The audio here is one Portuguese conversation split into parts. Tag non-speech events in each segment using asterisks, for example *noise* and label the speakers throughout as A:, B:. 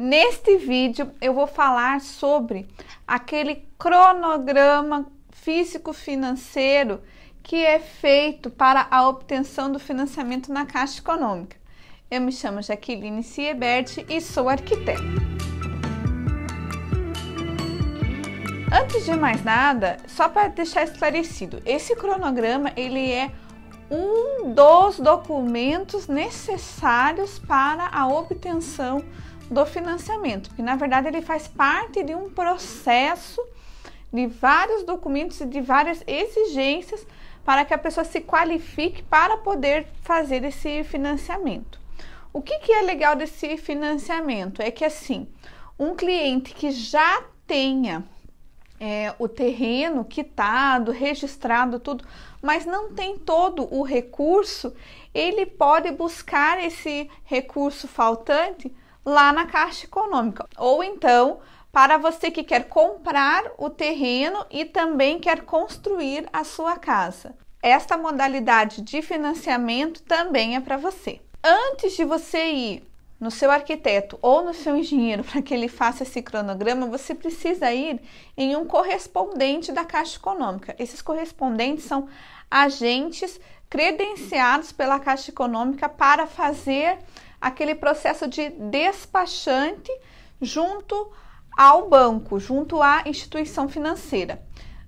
A: Neste vídeo eu vou falar sobre aquele cronograma físico-financeiro que é feito para a obtenção do financiamento na Caixa Econômica. Eu me chamo Jaqueline Siebert e sou arquiteta. Antes de mais nada, só para deixar esclarecido, esse cronograma ele é um dos documentos necessários para a obtenção do financiamento, porque na verdade ele faz parte de um processo de vários documentos e de várias exigências para que a pessoa se qualifique para poder fazer esse financiamento. O que, que é legal desse financiamento? É que assim, um cliente que já tenha é, o terreno quitado, registrado, tudo, mas não tem todo o recurso, ele pode buscar esse recurso faltante lá na Caixa Econômica. Ou então, para você que quer comprar o terreno e também quer construir a sua casa. Esta modalidade de financiamento também é para você. Antes de você ir no seu arquiteto ou no seu engenheiro *laughs* para que ele faça esse cronograma, você precisa ir em um correspondente da Caixa Econômica. Esses correspondentes são agentes credenciados pela Caixa Econômica para fazer aquele processo de despachante junto ao banco, junto à instituição financeira.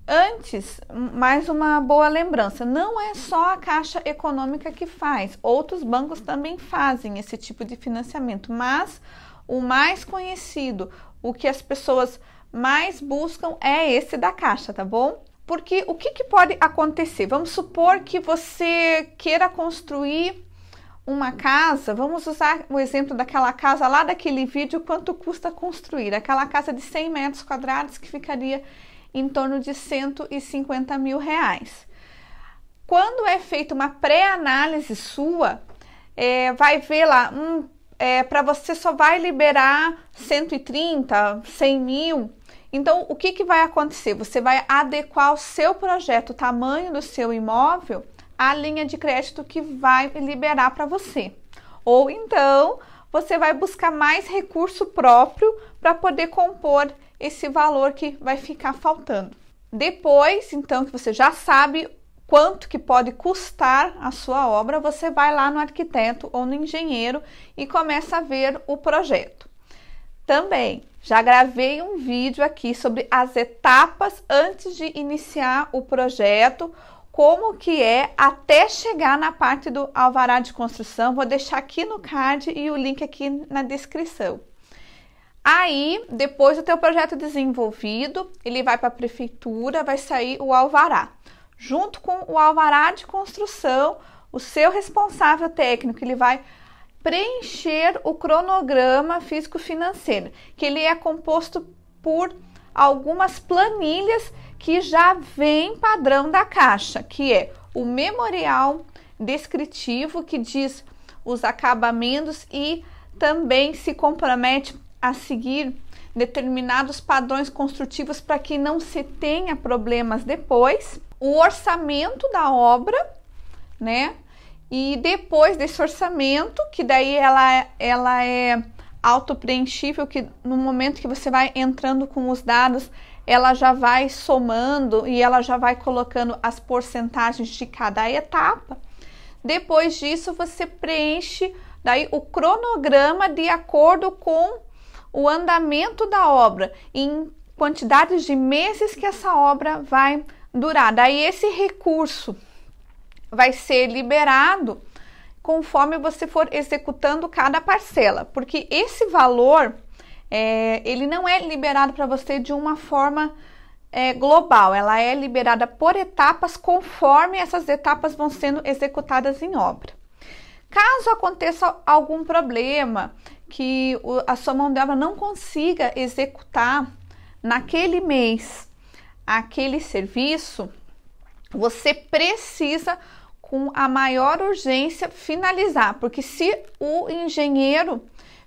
A: Antes, mais uma boa lembrança, não é só a Caixa Econômica que faz, outros bancos também fazem esse tipo de financiamento, mas o mais conhecido, o que as pessoas mais buscam é esse da Caixa, tá bom? Porque o que, que pode acontecer? Vamos supor que você queira construir uma casa, vamos usar o exemplo daquela casa lá daquele vídeo, quanto custa construir? Aquela casa de 100 metros quadrados que ficaria em torno de 150 mil reais. Quando é feita uma pré-análise sua, é, vai ver lá, hum, é, para você só vai liberar 130, 100 mil. Então, o que, que vai acontecer? Você vai adequar o seu projeto, o tamanho do seu imóvel, a linha de crédito que vai liberar para você. Ou então, você vai buscar mais recurso próprio para poder compor esse valor que vai ficar faltando. Depois, então, que você já sabe quanto que pode custar a sua obra, você vai lá no arquiteto ou no engenheiro e começa a ver o projeto. Também já gravei um vídeo aqui sobre as etapas antes de iniciar o projeto como que é até chegar na parte do alvará de construção. Vou deixar aqui no card e o link aqui na descrição. Aí, depois do teu projeto desenvolvido, ele vai para a prefeitura, vai sair o alvará. Junto com o alvará de construção, o seu responsável técnico, ele vai preencher o cronograma físico financeiro, que ele é composto por algumas planilhas que já vem padrão da caixa, que é o memorial descritivo que diz os acabamentos e também se compromete a seguir determinados padrões construtivos para que não se tenha problemas depois, o orçamento da obra, né? E depois desse orçamento, que daí ela, é, ela é autopreenchível, que no momento que você vai entrando com os dados, ela já vai somando e ela já vai colocando as porcentagens de cada etapa. Depois disso, você preenche daí o cronograma de acordo com o andamento da obra, em quantidades de meses que essa obra vai durar. Daí esse recurso vai ser liberado conforme você for executando cada parcela, porque esse valor é, ele não é liberado para você de uma forma é, global, ela é liberada por etapas conforme essas etapas vão sendo executadas em obra. Caso aconteça algum problema que a sua mão de obra não consiga executar naquele mês aquele serviço, você precisa com a maior urgência finalizar, porque se o engenheiro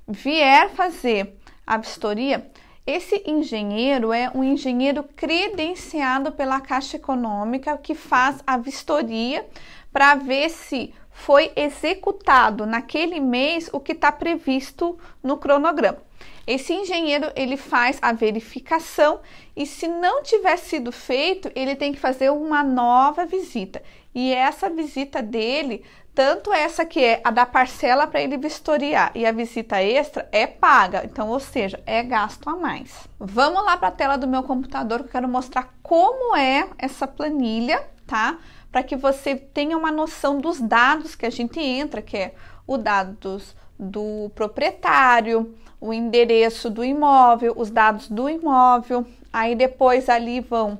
A: vier fazer a vistoria, esse engenheiro é um engenheiro credenciado pela Caixa Econômica que faz a vistoria para ver se foi executado naquele mês o que está previsto no cronograma. Esse engenheiro ele faz a verificação e se não tiver sido feito, ele tem que fazer uma nova visita. E essa visita dele, tanto essa que é a da parcela para ele vistoriar e a visita extra é paga, então, ou seja, é gasto a mais. Vamos lá para a tela do meu computador que eu quero mostrar como é essa planilha, tá? Para que você tenha uma noção dos dados que a gente entra, que é o dados do proprietário, o endereço do imóvel, os dados do imóvel, aí depois ali vão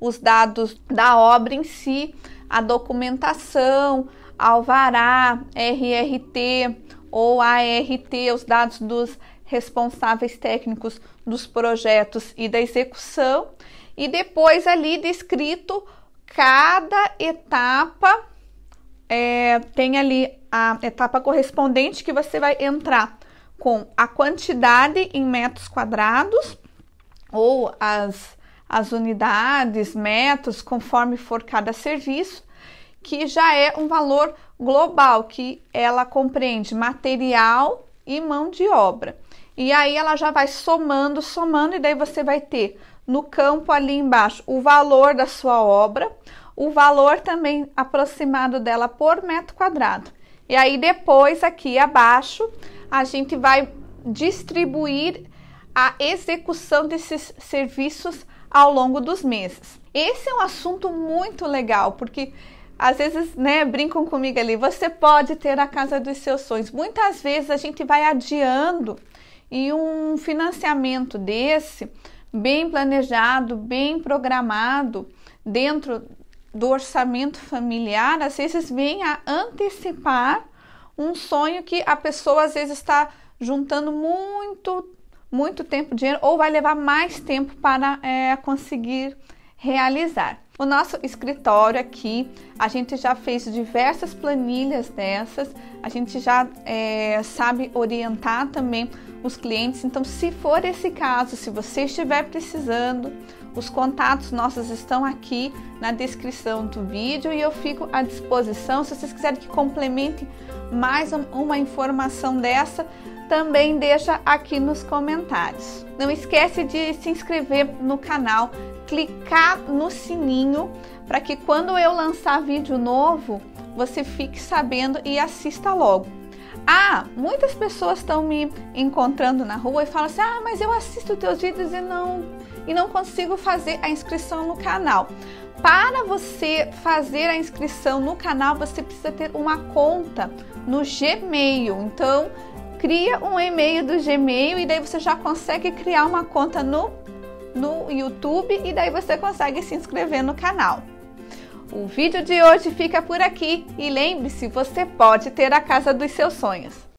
A: os dados da obra em si, a documentação, alvará, RRT ou ART, os dados dos responsáveis técnicos dos projetos e da execução, e depois ali descrito cada etapa, é, tem ali a etapa correspondente que você vai entrar com a quantidade em metros quadrados ou as as unidades, metros, conforme for cada serviço, que já é um valor global, que ela compreende material e mão de obra. E aí ela já vai somando, somando, e daí você vai ter no campo ali embaixo o valor da sua obra, o valor também aproximado dela por metro quadrado. E aí depois aqui abaixo a gente vai distribuir a execução desses serviços ao longo dos meses. Esse é um assunto muito legal, porque às vezes, né, brincam comigo ali, você pode ter a casa dos seus sonhos. Muitas vezes a gente vai adiando e um financiamento desse, bem planejado, bem programado, dentro do orçamento familiar, às vezes vem a antecipar um sonho que a pessoa às vezes está juntando muito muito tempo, dinheiro, ou vai levar mais tempo para é, conseguir realizar. O nosso escritório aqui, a gente já fez diversas planilhas dessas, a gente já é, sabe orientar também os clientes. Então, se for esse caso, se você estiver precisando, os contatos nossos estão aqui na descrição do vídeo e eu fico à disposição se vocês quiserem que complementem mais uma informação dessa, também deixa aqui nos comentários. Não esquece de se inscrever no canal, clicar no sininho para que quando eu lançar vídeo novo, você fique sabendo e assista logo. Ah, muitas pessoas estão me encontrando na rua e falam assim: "Ah, mas eu assisto teus vídeos e não e não consigo fazer a inscrição no canal. Para você fazer a inscrição no canal, você precisa ter uma conta no Gmail. Então, cria um e-mail do Gmail e daí você já consegue criar uma conta no, no YouTube e daí você consegue se inscrever no canal. O vídeo de hoje fica por aqui e lembre-se, você pode ter a casa dos seus sonhos.